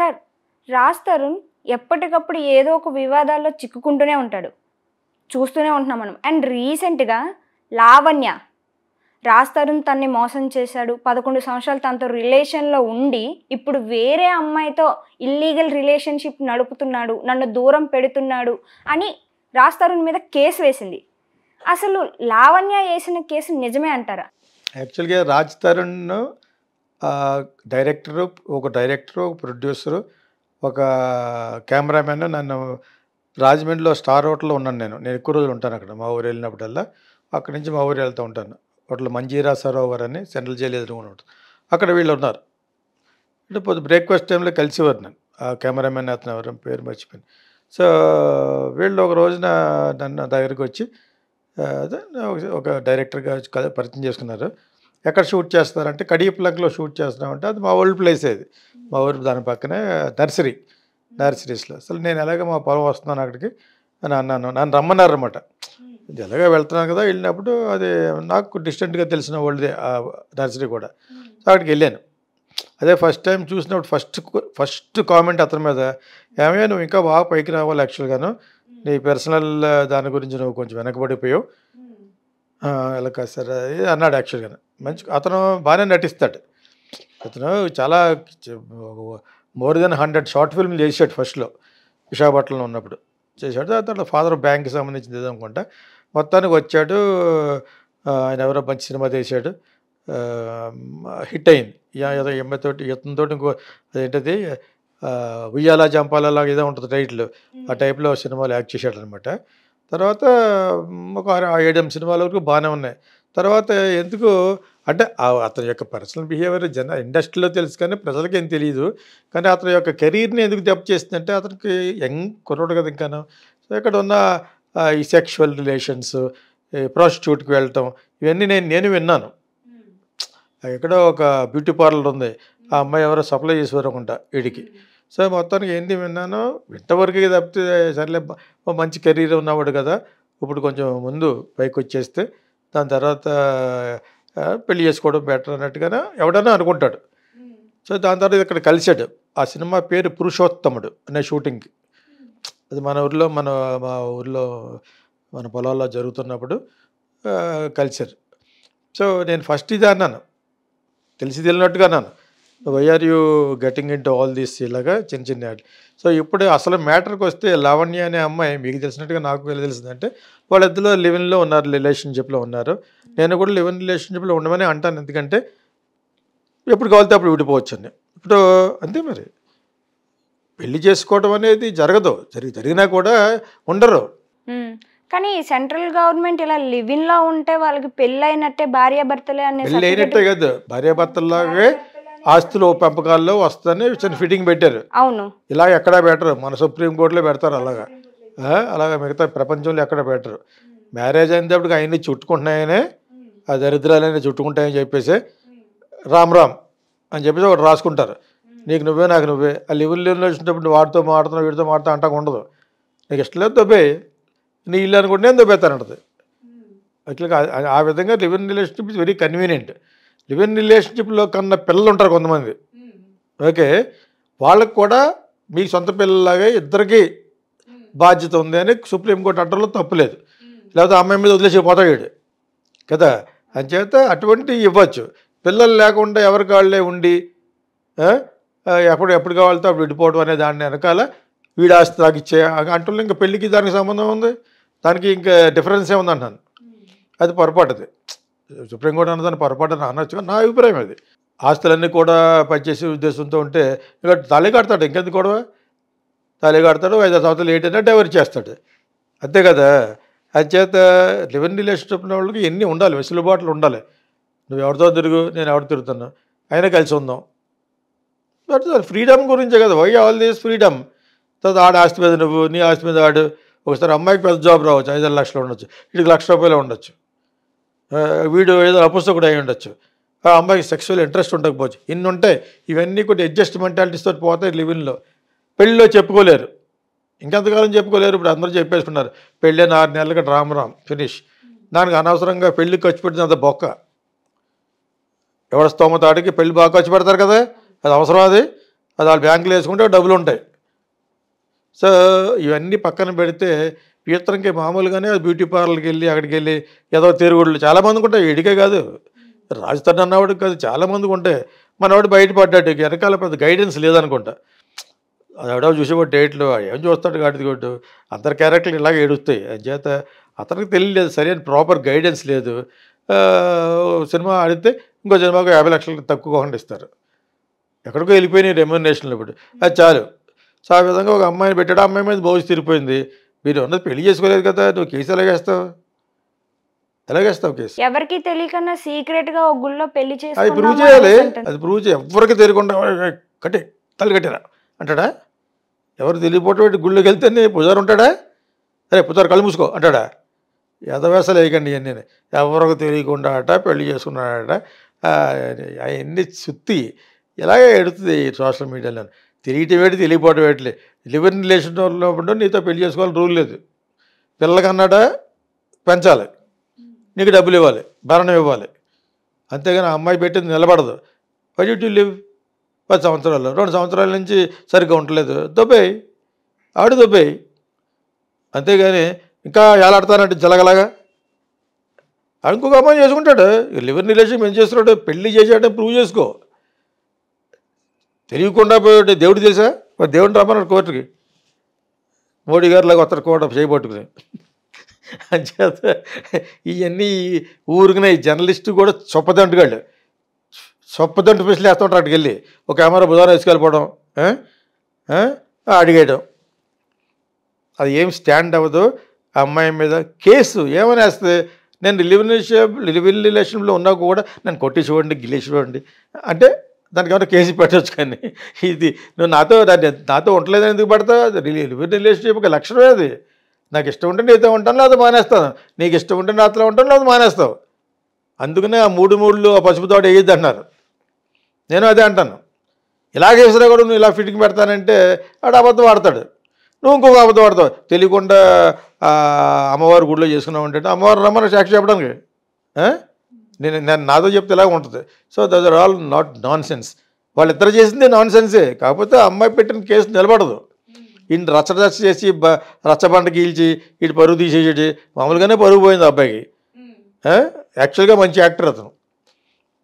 Sir Raj Tarun ఎప్పటికప్పుడు ఏదో ఒక వివాదాల్లో చిక్కుకుంటూనే ఉంటాడు చూస్తూనే ఉంటున్నాం మనం అండ్ రీసెంట్గా లావణ్య రాజ్ తరుణ్ తన్ని మోసం చేశాడు పదకొండు సంవత్సరాలు తనతో రిలేషన్లో ఉండి ఇప్పుడు వేరే అమ్మాయితో ఇల్లీగల్ రిలేషన్షిప్ నడుపుతున్నాడు నన్ను దూరం పెడుతున్నాడు అని రాజ్ తరుణ్ మీద కేసు వేసింది అసలు లావణ్య వేసిన కేసు నిజమే అంటారా యాక్చువల్గా రాజ్ తరుణ్ డైరెక్టరు ఒక డైరెక్టరు ఒక ప్రొడ్యూసరు ఒక కెమెరామెన్ నన్ను రాజమండ్రిలో స్టార్ హోటల్లో ఉన్నాను నేను నేను ఎక్కువ రోజులు ఉంటాను అక్కడ మా ఊరు వెళ్ళినప్పుడల్లా అక్కడి నుంచి మా ఊరు వెళ్తూ ఉంటాను హోటల్ మంజీరా సరోవర్ అని సెంట్రల్ జైలు ఎదురు ఉంటుంది అక్కడ వీళ్ళు ఉన్నారు అంటే పొద్దు బ్రేక్ఫాస్ట్ టైంలో వారు నేను ఆ కెమెరామెన్ అతను ఎవరు పేరు మర్చిపోయింది సో వీళ్ళు ఒక రోజున నన్ను దగ్గరికి వచ్చి అదే ఒక డైరెక్టర్గా పరిచయం చేసుకున్నారు ఎక్కడ షూట్ చేస్తున్నారంటే కడియప్లంక్లో షూట్ చేస్తున్నామంటే అది మా ఓల్డ్ ప్లేస్ అది మా ఊరు దాని పక్కనే నర్సరీ నర్సరీస్లో అసలు నేను ఎలాగ మా పొలం వస్తున్నాను అక్కడికి అని అన్నాను నన్ను రమ్మన్నారు అనమాట ఎలాగ వెళ్తున్నాను కదా వెళ్ళినప్పుడు అది నాకు డిస్టెంట్గా తెలిసిన ఓల్డ్దే ఆ నర్సరీ కూడా సో అక్కడికి వెళ్ళాను అదే ఫస్ట్ టైం చూసినప్పుడు ఫస్ట్ ఫస్ట్ కామెంట్ అతని మీద ఏమయ్యా నువ్వు ఇంకా బాగా పైకి రావాలి యాక్చువల్గాను నీ పర్సనల్ దాని గురించి నువ్వు కొంచెం వెనకబడిపోయావు ఎలా కాదు సార్ అన్నాడు యాక్చువల్గా మంచి అతను బాగానే నటిస్తాడు అతను చాలా more than hundred short film చేసాడు ఫస్ట్లో విశాఖపట్నంలో ఉన్నప్పుడు చేశాడు తర్వాత ఫాదర్ బ్యాంక్కి సంబంధించింది ఏదనుకుంటా మొత్తానికి వచ్చాడు ఆయన ఎవరో మంచి సినిమా తీశాడు హిట్ అయింది ఏదో ఎమ్మెతోటి ఎత్తంతోటి ఇంకో అదేంటది ఉయ్యాల జంపాలలాగా ఏదో ఉంటుంది టైటిల్ ఆ టైప్లో సినిమాలు యాక్ట్ చేశాడు అనమాట తర్వాత ఒక ఏడు సినిమాల వరకు బాగానే ఉన్నాయి తర్వాత ఎందుకు అంటే అతని యొక్క పర్సనల్ బిహేవియర్ జన ఇండస్ట్రీలో తెలుసు కానీ ప్రజలకేం తెలియదు కానీ అతని యొక్క కెరీర్ని ఎందుకు దెబ్బ చేస్తుందంటే అతనికి యంగ్ కుర్రోడు కదా ఇంకా సో ఇక్కడ ఉన్న ఈ సెక్షువల్ రిలేషన్స్ ప్రాస్టిట్యూట్కి వెళ్ళటం ఇవన్నీ నేను నేను విన్నాను ఎక్కడో ఒక బ్యూటీ పార్లర్ ఉంది ఆ అమ్మాయి ఎవరో సప్లై చేసేవారు అనుకుంటా వీడికి సో మొత్తానికి ఏంటి విన్నానో ఇంతవరకు తప్పితే సర్లే మంచి కెరీర్ ఉన్నవాడు కదా ఇప్పుడు కొంచెం ముందు పైకి వచ్చేస్తే దాని తర్వాత పెళ్లి చేసుకోవడం బెటర్ అన్నట్టుగానే ఎవడన్నా అనుకుంటాడు సో దాని తర్వాత ఇక్కడ కలిశాడు ఆ సినిమా పేరు పురుషోత్తముడు అనే షూటింగ్కి అది మన ఊర్లో మన మా ఊర్లో మన పొలాల్లో జరుగుతున్నప్పుడు కలిశారు సో నేను ఫస్ట్ ఇది అన్నాను తెలిసి తెలియనట్టుగా అన్నాను why are you getting in all this ఇలాగా చిన్న చిన్న యాడ్ సో ఇప్పుడు అసలు మ్యాటర్కి వస్తే లావణ్య అనే అమ్మాయి మీకు తెలిసినట్టుగా నాకు తెలిసిందంటే వాళ్ళిద్దరు లివిన్లో ఉన్నారు రిలేషన్షిప్లో ఉన్నారు నేను కూడా లివిన్ రిలేషన్షిప్లో ఉండమని అంటాను ఎందుకంటే ఎప్పుడు కావాలితే అప్పుడు విడిపోవచ్చు అని ఇప్పుడు అంతే మరి పెళ్లి చేసుకోవడం అనేది జరగదు జరిగి జరిగినా కూడా ఉండరు కానీ సెంట్రల్ గవర్నమెంట్ ఇలా లివిన్లో ఉంటే వాళ్ళకి పెళ్ళి అయినట్టే భార్యాభర్తలే అనేది పెళ్ళి అయినట్టే కాదు భార్యాభర్తలాగే ఆస్తులు పెంపకాల్లో వస్తుందని చిన్న ఫిట్టింగ్ పెట్టారు అవును ఇలా ఎక్కడ పెట్టరు మన సుప్రీంకోర్టులో పెడతారు అలాగా అలాగా మిగతా ప్రపంచంలో ఎక్కడ పెట్టరు మ్యారేజ్ అయినప్పటికి అవన్నీ చుట్టుకుంటున్నాయనే ఆ దరిద్రాలన్నీ చుట్టుకుంటాయని చెప్పేసి రామ్ రామ్ అని చెప్పేసి ఒకటి రాసుకుంటారు నీకు నువ్వే నాకు నువ్వే ఆ లెవెల్ లెవెల్లో వచ్చినప్పుడు నువ్వు వాడితో మాడుతున్నావు వీడితో మాడుతా అంటా ఉండదు నీకు ఇష్టం లేదు దొబ్బే నీ ఇల్లు అనుకుంటే నేను దొబ్బేస్తానంటది ఆ విధంగా live in relationship is very convenient live in రిలేషన్షిప్లో కన్నా పిల్లలు ఉంటారు కొంతమంది hmm. ఓకే వాళ్ళకు కూడా మీ సొంత పిల్లలాగా ఇద్దరికి hmm. బాధ్యత ఉంది అని సుప్రీంకోర్టు అంటలో తప్పులేదు hmm. లేకపోతే అమ్మాయి మీద వదిలేసి పోతాడు కదా అంచేత అటువంటి ఇవ్వచ్చు పిల్లలు లేకుండా ఎవరికి వాళ్ళే ఉండి ఎప్పుడు ఎప్పుడు కావాలితో అప్పుడు విడిపోవడం అనే దాన్ని వెనకాల వీడి ఆస్తి తాగిచ్చే ఇచ్చే ఇంకా పెళ్ళికి దానికి సంబంధం ఉంది దానికి ఇంకా డిఫరెన్స్ ఏముంది అంటున్నాను అది పొరపాటుది సుప్రీంకోర్టు అన్నదాన్ని పొరపాటున అనొచ్చు నా అభిప్రాయం అది ఆస్తులన్నీ కూడా పనిచేసే ఉద్దేశంతో ఉంటే ఇంకా తలే కడతాడు ఇంకెందుకు కూడా తలే కడతాడు ఐదు సంవత్సరాలు ఏంటంటే డైవర్ట్ చేస్తాడు అంతే కదా అంచేత లివన్ రిలేషన్షిప్ ఉన్న వాళ్ళకి ఎన్ని ఉండాలి వెసులుబాట్లు ఉండాలి నువ్వు ఎవరితో తిరుగు నేను ఎవరు తిరుగుతాను అయినా కలిసి ఉందాం ఫ్రీడమ్ గురించే కదా వై ఆల్ దీస్ ఫ్రీడమ్ తర్వాత ఆడ ఆస్తి మీద నువ్వు నీ ఆస్తి మీద ఆడు ఒకసారి అమ్మాయికి పెద్ద జాబ్ రావచ్చు ఐదారు లక్షలు ఉండొచ్చు ఇటు లక్ష రూపాయలు ఉండొచ్చు వీడు ఏదో కూడా అయి ఉండొచ్చు ఆ అమ్మాయికి సెక్సువల్ ఇంట్రెస్ట్ ఉండకపోవచ్చు ఇన్ని ఉంటాయి ఇవన్నీ కూడా అడ్జస్ట్ మెంటాలిటీస్తో పోతాయి లివిన్లో పెళ్ళిలో చెప్పుకోలేరు ఇంకెంతకాలం చెప్పుకోలేరు ఇప్పుడు అందరూ చెప్పేసుకున్నారు పెళ్ళైన ఆరు నెలలకు రామ్ రామ్ ఫినిష్ దానికి అనవసరంగా పెళ్ళి ఖర్చు పెట్టిన అంత బొక్క ఎవడ స్తోమత ఆడికి పెళ్ళి బాగా ఖర్చు పెడతారు కదా అది అవసరం అది అది వాళ్ళు బ్యాంకులో వేసుకుంటే డబ్బులు ఉంటాయి సో ఇవన్నీ పక్కన పెడితే పీతరంకి మామూలుగానే బ్యూటీ పార్లర్కి వెళ్ళి అక్కడికి వెళ్ళి ఏదో తిరుగుళ్ళు చాలామందికి ఉంటాయి ఇడికే కాదు రాజధాని అన్నవాడు కాదు చాలామంది ఉంటాయి మనవాడు బయట పడ్డాడు వెనకాల పెద్ద గైడెన్స్ లేదనుకుంటా అది ఎవడో చూసేవాడు డేట్లు ఏం చూస్తాడు గాడిది కొట్టు అందరి క్యారెక్టర్లు ఇలాగ ఏడుస్తాయి చేత అతనికి తెలియలేదు సరైన ప్రాపర్ గైడెన్స్ లేదు సినిమా ఆడితే ఇంకో సినిమాకు యాభై లక్షలకి తక్కువ కొండ ఇస్తారు ఎక్కడికో వెళ్ళిపోయినాయి రెమ్యూనరేషన్లు ఇప్పుడు అది చాలు సో ఆ విధంగా ఒక అమ్మాయిని పెట్టాడు అమ్మాయి మీద బోజు తిరిగిపోయింది మీరు ఉన్నది పెళ్లి చేసుకోలేదు కదా నువ్వు కేసు ఎలాగేస్తావు ఎలాగేస్తావు కేసు ఎవరికి తెలియకుండా సీక్రెట్ గా గుళ్ళో పెళ్లి చేసి అది ప్రూవ్ చేయాలి అది ప్రూవ్ చేయాలి ఎవరికి తెలియకుండా కట్టి తల్లి కట్టేరా అంటాడా ఎవరు తెలియపోవటం గుళ్ళోకి వెళ్తే పుజారు ఉంటాడా అరే పుజారు కళ్ళు మూసుకో అంటాడా యథవేసలు వేయకండి ఇవన్నీ ఎవరికి తెలియకుండా అట పెళ్లి చేసుకున్నాడట అవన్నీ చుత్తి ఇలాగే ఎడుతుంది సోషల్ మీడియాలో తెలియటం ఏంటి తెలియపోవటం ఏంటిలే లివర్ రిలేషన్ ఉన్నప్పుడు నీతో పెళ్లి చేసుకోవాలని రూల్ లేదు పిల్లకన్నాడా పెంచాలి నీకు డబ్బులు ఇవ్వాలి భరణం ఇవ్వాలి అంతేగాని ఆ అమ్మాయి పెట్టింది నిలబడదు పది టు లివ్ పది సంవత్సరాలు రెండు సంవత్సరాల నుంచి సరిగ్గా ఉండలేదు దొబ్బాయి ఆడు దొబ్బాయి అంతేగాని ఇంకా ఏలాడతానంటే జలగలాగా ఇంకొక అమ్మాయి చేసుకుంటాడు లివర్ రిలేషన్ ఏం చేస్తున్నాడు పెళ్లి చేసాడంటే ప్రూవ్ చేసుకో తెలియకుండా పోయి దేవుడు తెలుసా మరి దేవుడిని రమ్మన్నాడు కోర్టుకి మోడీ గారిలాగా వస్తారు కోట చేయబట్టుకుని అంచేత ఇవన్నీ ఈ జర్నలిస్టు కూడా చొప్పదంటుగాళ్ళు చొప్పదంటు పిసిలు వేస్తుంటారు అక్కడికి వెళ్ళి ఒక కెమెరా బుధవారం వేసుకెళ్ళిపోవడం అడిగేయడం అది ఏం స్టాండ్ అవ్వదు ఆ అమ్మాయి మీద కేసు ఏమని వేస్తే నేను రిలివినేషన్ రిలివిల్ రిలేషన్లో ఉన్నా కూడా నన్ను కొట్టి చూడండి గిలేసి చూడండి అంటే దానికి ఏమైనా కేసు పెట్టచ్చు కానీ ఇది నువ్వు నాతో దాన్ని నాతో ఉండలేదని ఎందుకు పడతావు రిలేషన్షిప్ ఒక లక్షణమే అది నాకు ఇష్టం ఉంటే నీతో ఉంటాను లేదా మానేస్తాను నీకు ఇష్టం ఉంటే నాతో ఉంటాను లేదా మానేస్తావు అందుకనే ఆ మూడు మూడులు ఆ పసుపు తోట వేయద్దు అంటున్నారు నేను అదే అంటాను ఇలా చేసినా కూడా నువ్వు ఇలా ఫిట్టింగ్ పెడతానంటే ఆడు అబద్ధం ఆడతాడు నువ్వు ఇంకొక అబద్ధం ఆడతావు తెలియకుండా అమ్మవారి గుడిలో చేసుకున్నావు అంటే అమ్మవారు రమ్మని సాక్షి చెప్పడానికి నేను నేను నాతో చెప్తే ఇలాగ ఉంటుంది so these are all not nonsense వాళ్ళిద్దరు చేసింది నాన్ సెన్సే కాకపోతే అమ్మాయి పెట్టిన కేసు నిలబడదు ఈయన రచ్చరచ్చ చేసి రచ్చబండ గీల్చి ఇటు పరుగు తీసేసేటి మామూలుగానే పరుగు పోయింది అబ్బాయికి యాక్చువల్గా hmm. మంచి యాక్టర్ అతను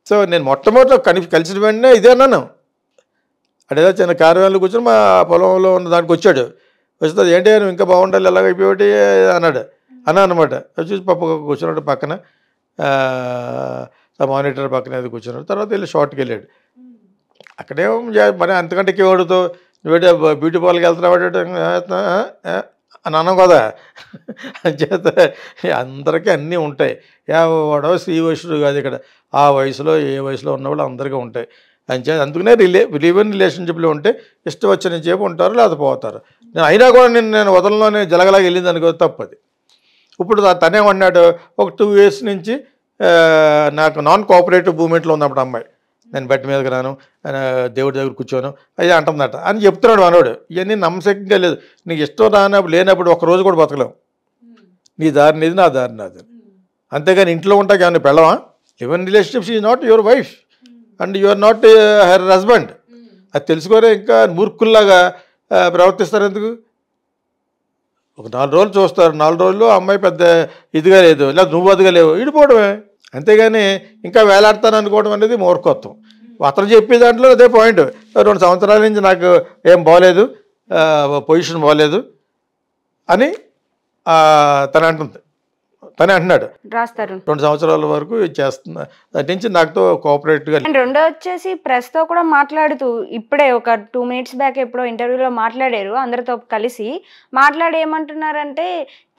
సో నేను మొట్టమొదట కనిపి కలిసిన వెంటనే ఇదే అన్నాను అడేదో చిన్న కార్యాలయంలో కూర్చొని మా పొలంలో ఉన్న దానికి వచ్చాడు వస్తుంది ఏంటి నువ్వు ఇంకా బాగుండాలి ఎలాగ అన్నాడు hmm. అన్నా అనమాట చూసి పప్పు కూర్చున్నాడు పక్కన మానిటర్ పక్కన ఏదో కూర్చున్నాడు తర్వాత వెళ్ళి షార్ట్కి వెళ్ళాడు అక్కడే మరి అంతకంటే కేవాడుతో నువ్వు బ్యూటీ పార్లర్కి వెళ్తున్నావు అని అన్నాం కదా అంచేత అందరికీ అన్నీ ఉంటాయి వాడో శ్రీ వయసుడు కాదు ఇక్కడ ఆ వయసులో ఏ వయసులో ఉన్న వాళ్ళు అందరికీ ఉంటాయి అంచేత అందుకనే రిలే రిలీవన్ రిలేషన్షిప్లో ఉంటే ఇష్టం వచ్చిన చేపు ఉంటారు లేకపోతే పోతారు నేను అయినా కూడా నేను నేను వదలలోనే జలగలాగా వెళ్ళింది అనుకో తప్పది ఇప్పుడు తనే ఉన్నాడు ఒక టూ ఇయర్స్ నుంచి నాకు నాన్ కోఆపరేటివ్ మూమెంట్లో ఉంది అప్పుడు అమ్మాయి నేను బెడ్ మీదకి రాను దేవుడి దగ్గర కూర్చోను అది అంటుందట అని చెప్తున్నాడు మనోడు ఇవన్నీ నమ్మశక్యంగా లేదు నీకు ఇష్టం రానప్పుడు లేనప్పుడు ఒక రోజు కూడా బతకలేము hmm. నీ దారి నీది నా దారి నాది hmm. అంతేగాని ఇంట్లో ఉంటాక ఏమైనా పెళ్ళవా live in relationship is not your wife and your not her husband అది తెలుసుకోరే ఇంకా మూర్ఖుల్లాగా ప్రవర్తిస్తారు ఎందుకు ఒక నాలుగు రోజులు చూస్తారు నాలుగు రోజులు అమ్మాయి పెద్ద ఇదిగా లేదు ఇలా నువ్వు లేవు ఇడిపోవడమే అంతేగాని ఇంకా వేలాడతాను అనుకోవడం అనేది మూర్ఖత్వం అతను చెప్పే దాంట్లో అదే పాయింట్ రెండు సంవత్సరాల నుంచి నాకు ఏం బాగలేదు పొజిషన్ బాగలేదు అని తను అంటుంది తనే అంటున్నాడు రెండు సంవత్సరాల వరకు చేస్తున్నా నుంచి నాకుతో కోఆపరేట్ గా రెండో వచ్చేసి ప్రెస్ తో కూడా మాట్లాడుతూ ఇప్పుడే ఒక టూ మినిట్స్ బ్యాక్ ఎప్పుడో ఇంటర్వ్యూలో మాట్లాడారు అందరితో కలిసి మాట్లాడి ఏమంటున్నారంటే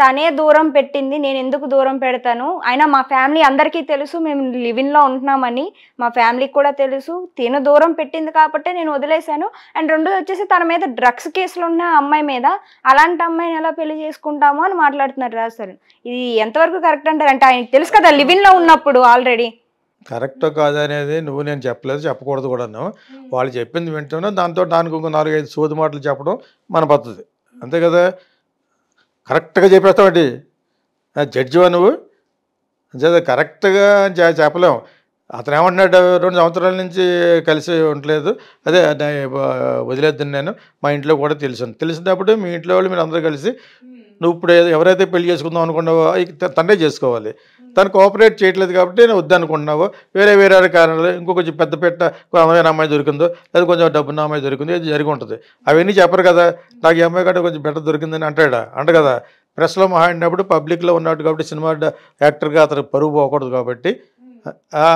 తనే దూరం పెట్టింది నేను ఎందుకు దూరం పెడతాను అయినా మా ఫ్యామిలీ అందరికీ తెలుసు మేము లివిన్లో ఉంటున్నామని మా ఫ్యామిలీకి కూడా తెలుసు తిను దూరం పెట్టింది కాబట్టి నేను వదిలేశాను అండ్ రెండోది వచ్చేసి తన మీద డ్రగ్స్ కేసులు ఉన్న అమ్మాయి మీద అలాంటి అమ్మాయిని ఎలా పెళ్లి చేసుకుంటామో అని మాట్లాడుతున్నారు రాజు సార్ ఇది ఎంతవరకు కరెక్ట్ అంటారు అంటే ఆయనకి తెలుసు కదా లివిన్లో ఉన్నప్పుడు ఆల్రెడీ కరెక్ట్ కాదనేది నువ్వు నేను చెప్పలేదు చెప్పకూడదు కూడాను వాళ్ళు చెప్పింది వింటున్నా దాంతో దానికి ఇంకో నాలుగైదు సోది మాటలు చెప్పడం మన పద్ధతి అంతే కదా కరెక్ట్గా చెప్పేస్తామండి జడ్జివా నువ్వు అంతే కరెక్ట్గా చెప్పలేం అతను ఏమంటున్నాడు రెండు సంవత్సరాల నుంచి కలిసి ఉండలేదు అదే వదిలేద్దని నేను మా ఇంట్లో కూడా తెలుసు తెలిసినప్పుడు మీ ఇంట్లో వాళ్ళు మీరు అందరూ కలిసి నువ్వు ఇప్పుడు ఎవరైతే పెళ్లి చేసుకుందాం అనుకున్నావో తనే చేసుకోవాలి తను కోఆపరేట్ చేయట్లేదు కాబట్టి నేను వద్దనుకుంటున్నావో వేరే వేరే కారణాలు ఇంకో కొంచెం పెద్ద పెట్ట అమ్మాయిన అమ్మాయి దొరికిందో లేదా కొంచెం డబ్బున్న అమ్మాయి దొరికిందో ఇది జరిగి ఉంటుంది అవన్నీ చెప్పరు కదా నాకు ఈ అమ్మాయి కంటే కొంచెం బెటర్ దొరికిందని అంటాడా అంట కదా ప్రెస్లో మహాడినప్పుడు పబ్లిక్లో ఉన్నాడు కాబట్టి సినిమా యాక్టర్గా అతను పరువు పోకూడదు కాబట్టి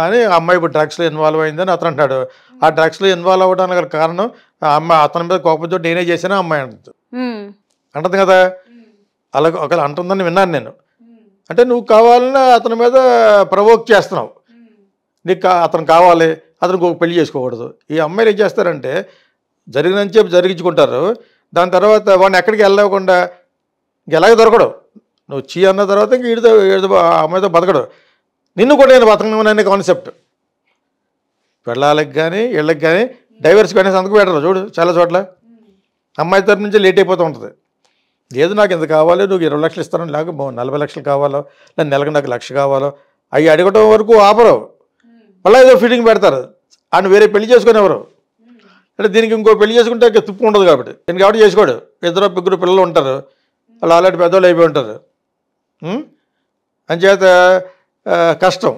అని అమ్మాయి ఇప్పుడు డ్రగ్స్లో ఇన్వాల్వ్ అయిందని అతను అంటాడు ఆ డ్రగ్స్లో ఇన్వాల్వ్ అవ్వడానికి కారణం అమ్మాయి అతని మీద కోపంతో నేనే చేసినా అమ్మాయి అంటుంది అంటుంది కదా అలాగే ఒకవేళ అంటుందని విన్నాను నేను అంటే నువ్వు కావాలని అతని మీద ప్రవోక్ చేస్తున్నావు నీకు అతను కావాలి అతనికి ఒక పెళ్లి చేసుకోకూడదు ఈ అమ్మాయిలు ఏం చేస్తారంటే జరిగినని చెప్పి జరిగించుకుంటారు దాని తర్వాత వాడిని ఎక్కడికి వెళ్ళకుండా ఎలాగ దొరకడు నువ్వు చీ అన్న తర్వాత ఇంక ఈడితో అమ్మాయితో బతకడు నిన్ను కూడా నేను బతకనమనే కాన్సెప్ట్ పెళ్ళాలకు కానీ వీళ్ళకి కానీ డైవర్స్ కానీ సంతకు పెట్టరు చూడు చాలా చోట్ల అమ్మాయి తరఫు నుంచి లేట్ అయిపోతూ ఉంటుంది లేదు నాకు ఎంత కావాలో నువ్వు ఇరవై లక్షలు ఇస్తాను నాకు నలభై లక్షలు కావాలో లేదా నెలకు నాకు లక్ష కావాలో అవి అడగటం వరకు ఆపరు మళ్ళీ ఏదో ఫిట్టింగ్ పెడతారు ఆయన వేరే పెళ్లి చేసుకునేవారు అంటే దీనికి ఇంకో పెళ్లి చేసుకుంటే తుప్పు ఉండదు కాబట్టి దీనికి కాబట్టి చేసుకోడు ఇద్దరు ఇద్దరు పిల్లలు ఉంటారు వాళ్ళు ఆల్రెడీ పెద్దవాళ్ళు అయిపోయి ఉంటారు చేత కష్టం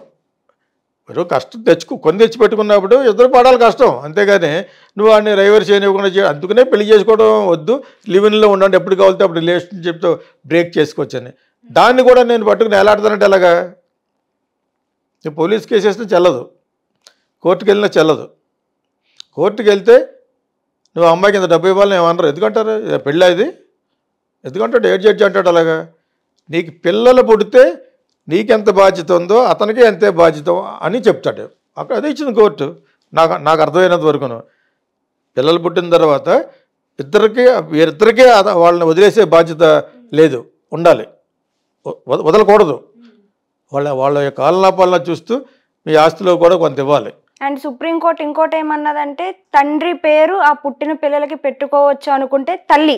మీరు కష్టం తెచ్చుకో కొన్ని తెచ్చి పెట్టుకున్నప్పుడు ఇద్దరు పడాలి కష్టం అంతేగాని నువ్వు వాడిని రైవర్ చేయనివ్వకుండా అందుకనే పెళ్లి చేసుకోవడం వద్దు లివిన్లో ఉండండి ఎప్పుడు కావాలితే అప్పుడు రిలేషన్షిప్తో బ్రేక్ చేసుకోవచ్చని దాన్ని కూడా నేను పట్టుకుని ఎలాడతానంటే ఎలాగా పోలీస్ కేసు వేస్తే చెల్లదు కోర్టుకు వెళ్ళినా చెల్లదు కోర్టుకు వెళ్తే నువ్వు అమ్మాయికి ఇంత డబ్బు ఇవ్వాలని ఏమన్నారు ఎందుకంటారు పెళ్ళి అది ఎందుకంటాడు ఏడ్ జడ్జి అంటాడు అలాగా నీకు పిల్లలు పుడితే నీకెంత బాధ్యత ఉందో అతనికి అంతే బాధ్యత అని చెప్తాడు అక్కడ అది ఇచ్చింది కోర్టు నాకు నాకు అర్థమైనంత వరకును పిల్లలు పుట్టిన తర్వాత ఇద్దరికి వీరిద్దరికీ వాళ్ళని వదిలేసే బాధ్యత లేదు ఉండాలి వదలకూడదు వాళ్ళ వాళ్ళ యొక్క ఆలనాపాలన చూస్తూ మీ ఆస్తిలో కూడా కొంత ఇవ్వాలి అండ్ సుప్రీంకోర్టు ఇంకోటి ఏమన్నదంటే తండ్రి పేరు ఆ పుట్టిన పిల్లలకి పెట్టుకోవచ్చు అనుకుంటే తల్లి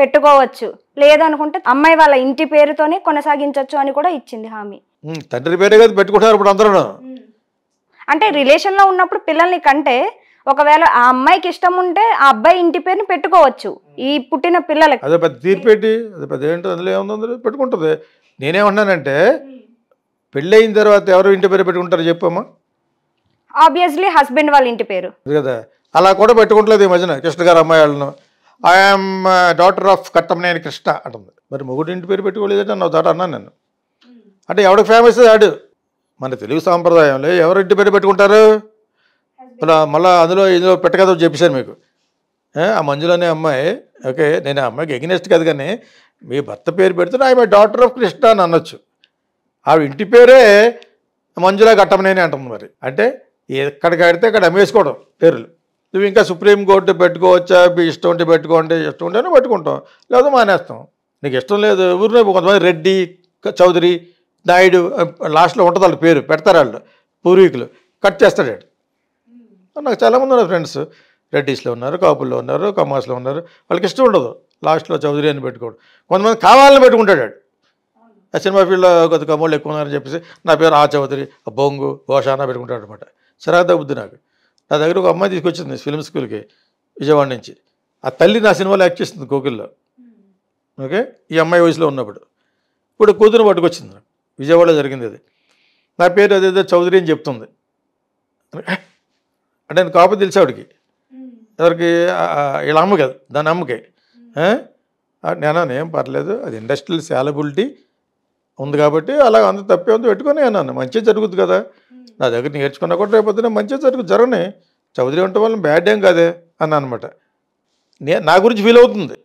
పెట్టుకోవచ్చు లేదనుకుంటే అమ్మాయి వాళ్ళ ఇంటి పేరుతోనే కొనసాగించవచ్చు అని కూడా ఇచ్చింది హామీ తండ్రి పేరే పెట్టుకుంటారు ఇప్పుడు అందరూ అంటే రిలేషన్లో ఉన్నప్పుడు పిల్లల్ని కంటే ఒకవేళ ఆ అమ్మాయికి ఇష్టం ఉంటే ఆ అబ్బాయి ఇంటి పేరుని పెట్టుకోవచ్చు ఈ పుట్టిన పిల్లలకి నేనేమన్నానంటే పెద్ద అయిన పెళ్ళయిన తర్వాత ఎవరు ఇంటి పేరు పెట్టుకుంటారు చెప్పమ్మా ఆబ్వియస్లీ హస్బెండ్ వాళ్ళ ఇంటి పేరు కదా అలా కూడా పెట్టుకుంటలేదు ఈ మధ్యన కృష్ణ గారు అమ్మాయి వాళ్ళను I'm daughter of Ghattamaneni Krishna అంటుంది మరి మొగుడు ఇంటి పేరు పెట్టుకోలేదంటే నా దాట అన్నాను నేను అంటే ఎవడికి ఫేమస్ ఆడు మన తెలుగు సాంప్రదాయంలో ఎవరు ఇంటి పేరు పెట్టుకుంటారు మళ్ళీ మళ్ళీ అందులో ఇందులో పెట్టకదో చెప్పేశాను మీకు ఆ మంజులోనే అమ్మాయి ఓకే నేను ఆ అమ్మాయికి ఎగ్నెస్ట్ కాదు కానీ మీ భర్త పేరు పెడుతున్నా ఆమె డాక్టర్ ఆఫ్ కృష్ణ అని అనొచ్చు ఆవిడ ఇంటి పేరే మంజులా గట్టమనేని అంటుంది మరి అంటే ఎక్కడికి ఆడితే అక్కడ అమ్మేసుకోవడం పేర్లు నువ్వు ఇంకా సుప్రీంకోర్టు పెట్టుకోవచ్చా ఇష్టం ఉంటే పెట్టుకోండి ఇష్టం ఉంటేనే పెట్టుకుంటాం లేదా మానేస్తాం నీకు ఇష్టం లేదు ఊరినే కొంతమంది రెడ్డి చౌదరి నాయుడు లాస్ట్లో ఉంటుంది వాళ్ళ పేరు పెడతారు వాళ్ళు పూర్వీకులు కట్ చేస్తాడు నాకు చాలామంది ఉన్నారు ఫ్రెండ్స్ రెడ్డిస్లో ఉన్నారు కాపుల్లో ఉన్నారు కమాస్లో ఉన్నారు వాళ్ళకి ఇష్టం ఉండదు లాస్ట్లో చౌదరి అని పెట్టుకోడు కొంతమంది కావాలని పెట్టుకుంటాడు సినిమా ఫీల్డ్లో కొద్ది కమ్మోళ్ళు ఎక్కువ ఉన్నారని చెప్పేసి నా పేరు ఆ చౌదరి బొంగు ఓషానా పెట్టుకుంటాడు అనమాట సిరాకు బుద్ధి నాకు నా దగ్గర ఒక అమ్మాయి తీసుకొచ్చింది ఫిల్మ్ స్కూల్కి విజయవాడ నుంచి ఆ తల్లి నా సినిమాలో యాక్ట్ చేస్తుంది కోకిల్లో ఓకే ఈ అమ్మాయి వయసులో ఉన్నప్పుడు ఇప్పుడు కూతురు పట్టుకొచ్చింది విజయవాడలో జరిగింది అది నా పేరు అదేదో చౌదరి అని చెప్తుంది అంటే నేను కాపు తెలిసి ఆవిడకి ఎవరికి వీళ్ళ అమ్మ కదా దాని అమ్మకే నేను ఏం పర్లేదు అది ఇండస్ట్రియల్ సాలబిలిటీ ఉంది కాబట్టి అలా అంత తప్పే ఉంది పెట్టుకొని అన్నాను మంచిగా జరుగుద్ది కదా నా దగ్గర నేర్చుకున్నా కూడా రేపొద్దునే మంచిగా జరుగు జరగని చౌదరి ఉండటం వల్ల బ్యాడ్ ఏం కాదే అన్న అనమాట నే నా గురించి ఫీల్ అవుతుంది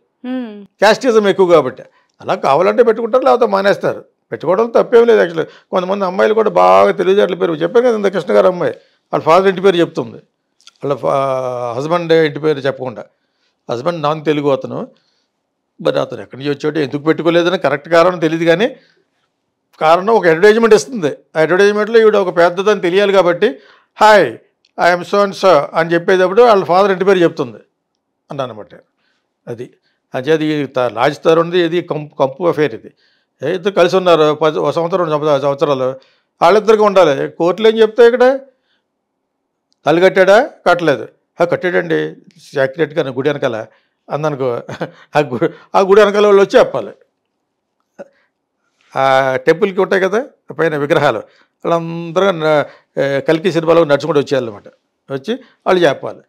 క్యాస్టిజం ఎక్కువ కాబట్టి అలా కావాలంటే పెట్టుకుంటారు లేకపోతే మానేస్తారు పెట్టుకోవడం తప్పేం లేదు యాక్చువల్లీ కొంతమంది అమ్మాయిలు కూడా బాగా తెలియజేట్ల పేరు చెప్పాను కదా ఇంత కృష్ణ గారు అమ్మాయి వాళ్ళ ఫాదర్ ఇంటి పేరు చెప్తుంది వాళ్ళ హస్బెండ్ ఇంటి పేరు చెప్పకుండా హస్బెండ్ నాన్ తెలుగు అతను మరి అతను ఎక్కడి నుంచి వచ్చాడో ఎందుకు పెట్టుకోలేదని కరెక్ట్ కారణం తెలియదు కానీ కారణం ఒక అడ్వర్టైజ్మెంట్ ఇస్తుంది ఆ అడ్వర్టైజ్మెంట్లో ఈవిడ ఒక పెద్దదని తెలియాలి కాబట్టి hi I'm so and so అని చెప్పేటప్పుడు వాళ్ళ ఫాదర్ ఇంటి పేరు చెప్తుంది అని అనమాట అది అంచేది లాజ్ ఉంది ఇది కంపు కంపు అఫేర్ ఇది ఇద్దరు కలిసి ఉన్నారు పది ఒక సంవత్సరం రెండు సంవత్సరాలు వాళ్ళిద్దరికి ఉండాలి కోర్టులు ఏం చెప్తే ఇక్కడ తల్లి కట్టాడా కట్టలేదు కట్టాడండి సీక్రెట్గా గుడి వెనకాల అందనుకో ఆ గుడి ఆ గుడి వెనకాల వాళ్ళు వచ్చి చెప్పాలి ఆ టెంపుల్కి ఉంటాయి కదా పైన విగ్రహాలు వాళ్ళందరూ కలికి సినిమాలో నడుచుకుంటూ వచ్చేయాలన్నమాట వచ్చి వాళ్ళు చెప్పాలి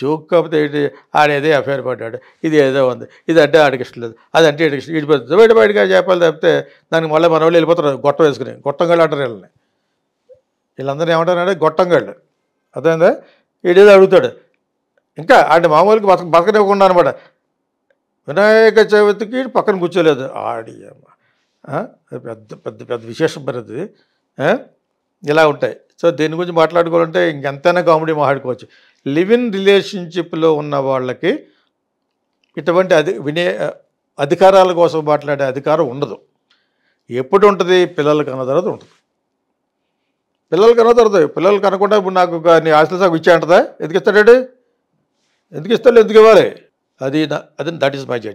జోక్ కాకపోతే ఏంటి ఆడేదో అఫేర్ పడ్డాడు ఇది ఏదో ఉంది ఇది అంటే ఆడికి ఇష్టం లేదు అది అంటే ఆడికి ఇష్టం ఇటు బయట బయటగా చెప్పాలి తప్పితే దానికి మళ్ళీ మన వాళ్ళు వెళ్ళిపోతారు గొట్టం వేసుకుని కళ్ళు అంటారు వీళ్ళని వీళ్ళందరూ ఏమంటారంటే కళ్ళు అదేందా వీడేదో అడుగుతాడు ఇంకా ఆడి మామూలుగా బతక బతకనివ్వకుండా అనమాట వినాయక చవితికి పక్కన కూర్చోలేదు ఆడి పెద్ద పెద్ద పెద్ద విశేషం మరి అది ఇలా ఉంటాయి సో దీని గురించి మాట్లాడుకోవాలంటే ఇంకెంతైనా కామెడీ మాట్లాడుకోవచ్చు లివ్ ఇన్ రిలేషన్షిప్లో ఉన్న వాళ్ళకి ఇటువంటి అది వినే అధికారాల కోసం మాట్లాడే అధికారం ఉండదు ఎప్పుడు ఉంటుంది పిల్లలు కన్న తర్వాత ఉంటుంది పిల్లలు కన్న తర్వాత పిల్లలు కనకుండా ఇప్పుడు నాకు నీ ఆస్తులు సాగు ఇచ్చా అంటదా ఎందుకు ఇస్తాడు ఎందుకు ఇస్తాడు ఎందుకు ఇవ్వాలి అది అది దట్ ఈస్ మై జడ్జ్